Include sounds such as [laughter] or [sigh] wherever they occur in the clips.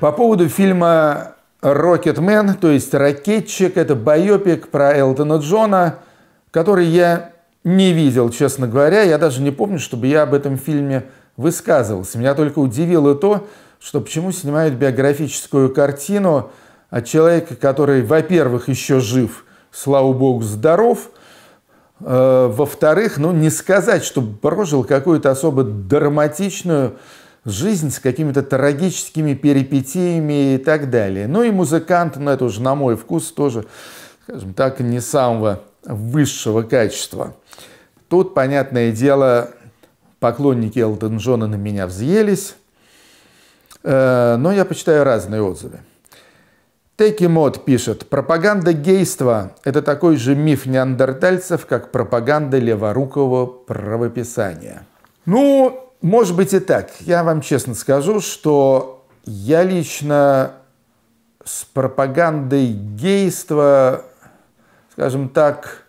По поводу фильма «Рокетмен», то есть «Ракетчик», это биопик про Элтона Джона, который я не видел, честно говоря. Я даже не помню, чтобы я об этом фильме высказывался. Меня только удивило то, что почему снимают биографическую картину о а человеке, который, во-первых, еще жив, слава богу, здоров, э, во-вторых, ну, не сказать, что прожил какую-то особо драматичную жизнь с какими-то трагическими перипетиями и так далее. Ну и музыкант, ну это уже на мой вкус тоже, скажем так, не самого высшего качества. Тут, понятное дело, поклонники Элтон Джона на меня взъелись, э, но я почитаю разные отзывы. Текимот пишет, пропаганда гейства – это такой же миф неандертальцев, как пропаганда леворукого правописания. Ну, может быть и так. Я вам честно скажу, что я лично с пропагандой гейства, скажем так,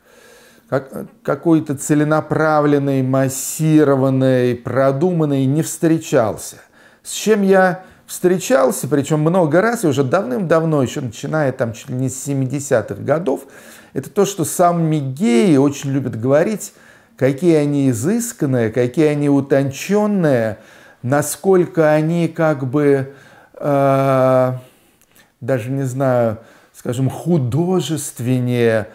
как, какой-то целенаправленной, массированной, продуманной не встречался. С чем я встречался, причем много раз, и уже давным-давно, еще начиная там чуть ли не с 70-х годов, это то, что сами геи очень любят говорить какие они изысканные, какие они утонченные, насколько они как бы, э, даже не знаю, скажем, художественнее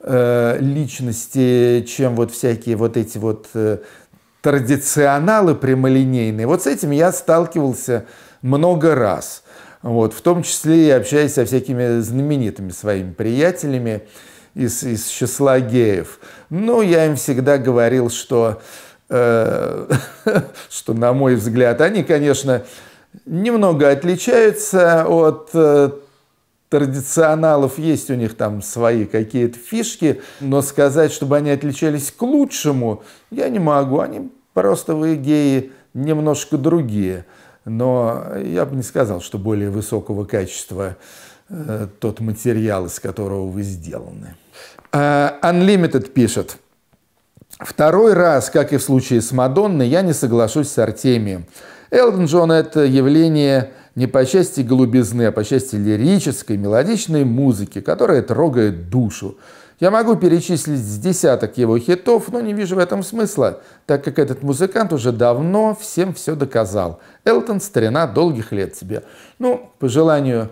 э, личности, чем вот всякие вот эти вот э, традиционалы прямолинейные. Вот с этим я сталкивался много раз. Вот, в том числе и общаясь со всякими знаменитыми своими приятелями из, из числа геев. Ну, я им всегда говорил, что, э, [laughs] что, на мой взгляд, они, конечно, немного отличаются от э, традиционалов. Есть у них там свои какие-то фишки, но сказать, чтобы они отличались к лучшему, я не могу. Они просто вы геи немножко другие. Но я бы не сказал, что более высокого качества. Э, тот материал, из которого вы сделаны. Uh, Unlimited пишет. Второй раз, как и в случае с Мадонной, я не соглашусь с Артемием. Элтон Джон – это явление не по части голубизны, а по части лирической, мелодичной музыки, которая трогает душу. Я могу перечислить с десяток его хитов, но не вижу в этом смысла, так как этот музыкант уже давно всем все доказал. Элтон – старина долгих лет тебе. Ну, по желанию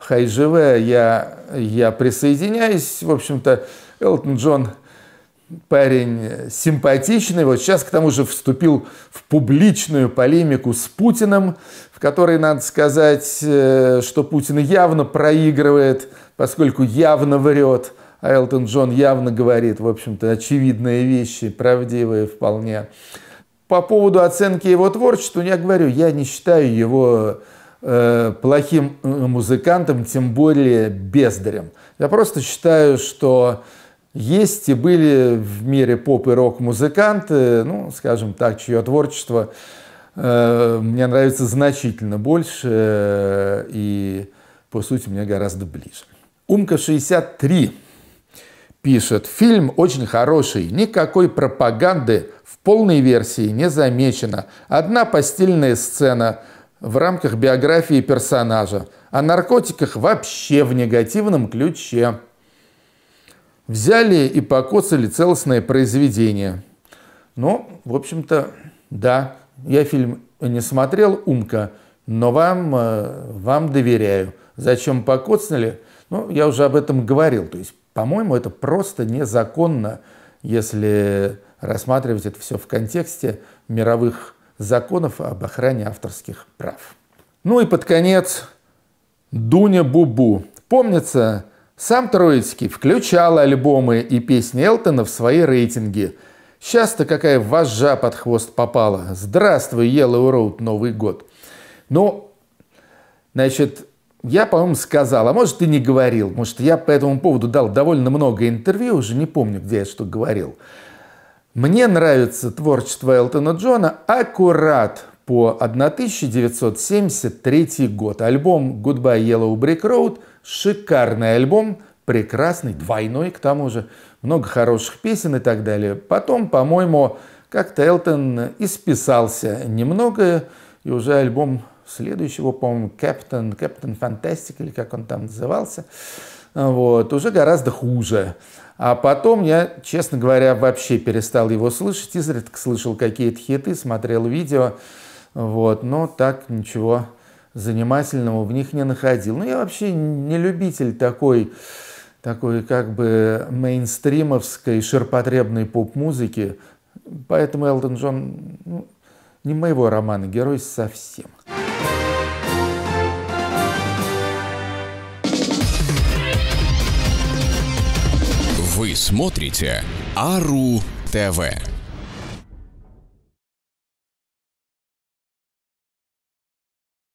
Хайжеве я, я присоединяюсь. В общем-то, Элтон Джон парень симпатичный. Вот сейчас, к тому же, вступил в публичную полемику с Путиным, в которой, надо сказать, э, что Путин явно проигрывает, поскольку явно врет. А Элтон Джон явно говорит, в общем-то, очевидные вещи, правдивые вполне. По поводу оценки его творчества, ну, я говорю, я не считаю его Э, плохим э, музыкантом, тем более бездарем. Я просто считаю, что есть и были в мире поп и рок-музыканты, ну, скажем так, чье творчество э, мне нравится значительно больше э, и, по сути, мне гораздо ближе. «Умка 63» пишет, фильм очень хороший, никакой пропаганды в полной версии не замечено. Одна постельная сцена – в рамках биографии персонажа. О наркотиках вообще в негативном ключе. Взяли и покоцали целостное произведение. Ну, в общем-то, да, я фильм не смотрел, умка, но вам, э, вам доверяю. Зачем покоцали? Ну, я уже об этом говорил. То есть, по-моему, это просто незаконно, если рассматривать это все в контексте мировых законов об охране авторских прав. Ну и под конец Дуня Бубу. Помнится, сам Троицкий включал альбомы и песни Элтона в свои рейтинги. Сейчас то какая вожжа под хвост попала. Здравствуй, Yellow Road, Новый год. Ну, значит, я, по-моему, сказал, а может, ты не говорил, может, я по этому поводу дал довольно много интервью, уже не помню, где я что говорил. Мне нравится творчество Элтона Джона аккурат по 1973 год. Альбом Goodbye Yellow Brick Road – шикарный альбом, прекрасный, двойной к тому же, много хороших песен и так далее. Потом, по-моему, как-то Элтон исписался немного, и уже альбом следующего, по-моему, Captain, Captain Fantastic, или как он там назывался, вот, уже гораздо хуже. А потом я, честно говоря, вообще перестал его слышать, изредка слышал какие-то хиты, смотрел видео, вот, но так ничего занимательного в них не находил. Ну, я вообще не любитель такой, такой как бы мейнстримовской ширпотребной поп-музыки, поэтому Элтон Джон ну, не моего романа герой совсем. смотрите Ару ТВ.